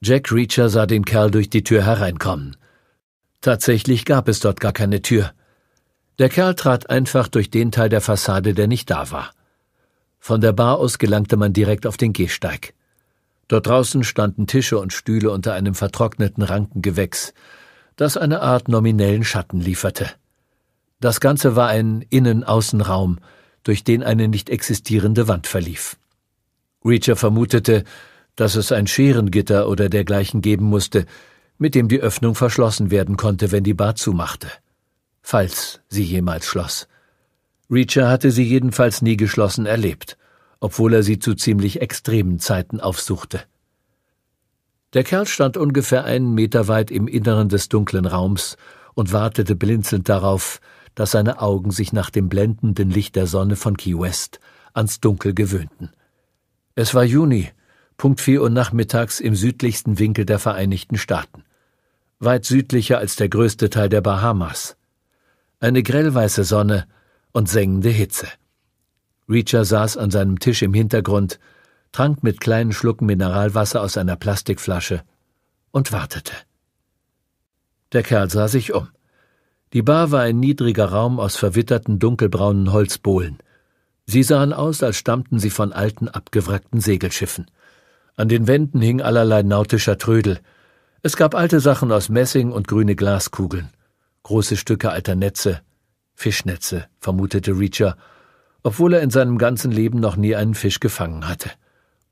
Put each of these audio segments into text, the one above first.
Jack Reacher sah den Kerl durch die Tür hereinkommen. Tatsächlich gab es dort gar keine Tür. Der Kerl trat einfach durch den Teil der Fassade, der nicht da war. Von der Bar aus gelangte man direkt auf den Gehsteig. Dort draußen standen Tische und Stühle unter einem vertrockneten Rankengewächs, das eine Art nominellen Schatten lieferte. Das Ganze war ein Innen-Außenraum, durch den eine nicht existierende Wand verlief. Reacher vermutete, dass es ein Scherengitter oder dergleichen geben musste, mit dem die Öffnung verschlossen werden konnte, wenn die Bar zumachte. Falls sie jemals schloss. Reacher hatte sie jedenfalls nie geschlossen erlebt, obwohl er sie zu ziemlich extremen Zeiten aufsuchte. Der Kerl stand ungefähr einen Meter weit im Inneren des dunklen Raums und wartete blinzelnd darauf, dass seine Augen sich nach dem blendenden Licht der Sonne von Key West ans Dunkel gewöhnten. Es war Juni, Punkt 4 Uhr nachmittags im südlichsten Winkel der Vereinigten Staaten. Weit südlicher als der größte Teil der Bahamas. Eine grellweiße Sonne und sengende Hitze. Reacher saß an seinem Tisch im Hintergrund, trank mit kleinen Schlucken Mineralwasser aus einer Plastikflasche und wartete. Der Kerl sah sich um. Die Bar war ein niedriger Raum aus verwitterten dunkelbraunen Holzbohlen. Sie sahen aus, als stammten sie von alten abgewrackten Segelschiffen. An den Wänden hing allerlei nautischer Trödel. Es gab alte Sachen aus Messing und grüne Glaskugeln, große Stücke alter Netze, Fischnetze, vermutete Reacher, obwohl er in seinem ganzen Leben noch nie einen Fisch gefangen hatte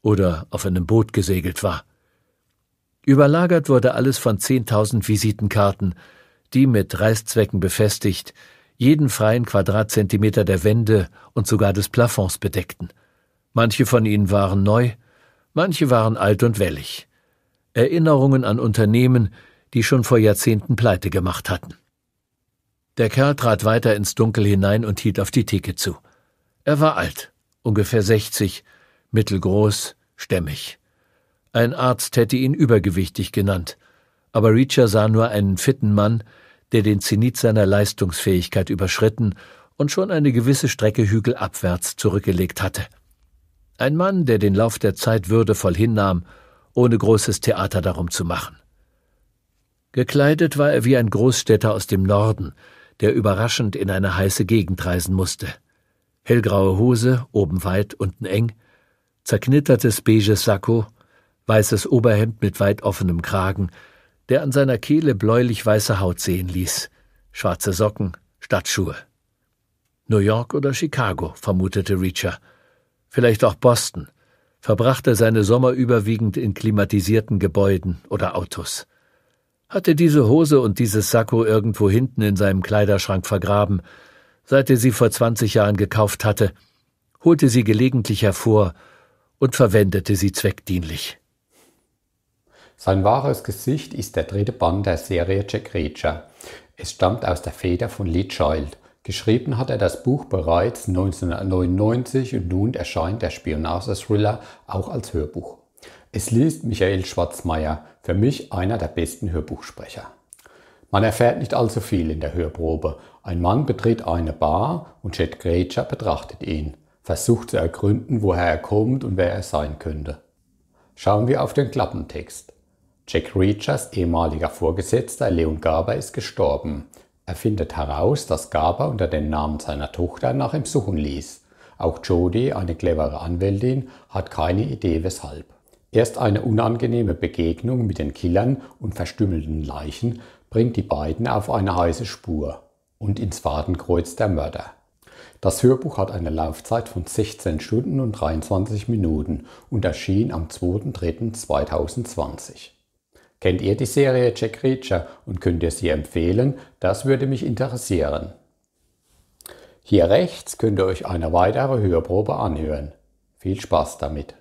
oder auf einem Boot gesegelt war. Überlagert wurde alles von zehntausend Visitenkarten, die mit Reißzwecken befestigt, jeden freien Quadratzentimeter der Wände und sogar des Plafonds bedeckten. Manche von ihnen waren neu, Manche waren alt und wellig. Erinnerungen an Unternehmen, die schon vor Jahrzehnten pleite gemacht hatten. Der Kerl trat weiter ins Dunkel hinein und hielt auf die Theke zu. Er war alt, ungefähr 60, mittelgroß, stämmig. Ein Arzt hätte ihn übergewichtig genannt, aber Reacher sah nur einen fitten Mann, der den Zenit seiner Leistungsfähigkeit überschritten und schon eine gewisse Strecke hügelabwärts zurückgelegt hatte. Ein Mann, der den Lauf der Zeit würdevoll hinnahm, ohne großes Theater darum zu machen. Gekleidet war er wie ein Großstädter aus dem Norden, der überraschend in eine heiße Gegend reisen musste. Hellgraue Hose, oben weit, unten eng, zerknittertes beiges Sakko, weißes Oberhemd mit weit offenem Kragen, der an seiner Kehle bläulich weiße Haut sehen ließ, schwarze Socken, Stadtschuhe. New York oder Chicago, vermutete Reacher, vielleicht auch Boston, verbrachte seine Sommer überwiegend in klimatisierten Gebäuden oder Autos. Hatte diese Hose und dieses Sakko irgendwo hinten in seinem Kleiderschrank vergraben, seit er sie vor 20 Jahren gekauft hatte, holte sie gelegentlich hervor und verwendete sie zweckdienlich. Sein wahres Gesicht ist der dritte Band der Serie Jack Reacher. Es stammt aus der Feder von Lee Child Geschrieben hat er das Buch bereits 1999 und nun erscheint der Spionage-Thriller auch als Hörbuch. Es liest Michael Schwarzmeier, für mich einer der besten Hörbuchsprecher. Man erfährt nicht allzu viel in der Hörprobe. Ein Mann betritt eine Bar und Chet Granger betrachtet ihn, versucht zu ergründen, woher er kommt und wer er sein könnte. Schauen wir auf den Klappentext. Jack Reachers ehemaliger Vorgesetzter Leon Garber ist gestorben. Er findet heraus, dass Garber unter dem Namen seiner Tochter nach ihm suchen ließ. Auch Jodie, eine clevere Anwältin, hat keine Idee weshalb. Erst eine unangenehme Begegnung mit den Killern und verstümmelten Leichen bringt die beiden auf eine heiße Spur und ins Fadenkreuz der Mörder. Das Hörbuch hat eine Laufzeit von 16 Stunden und 23 Minuten und erschien am 2.3.2020. Kennt ihr die Serie Jack Reacher und könnt ihr sie empfehlen? Das würde mich interessieren. Hier rechts könnt ihr euch eine weitere Hörprobe anhören. Viel Spaß damit!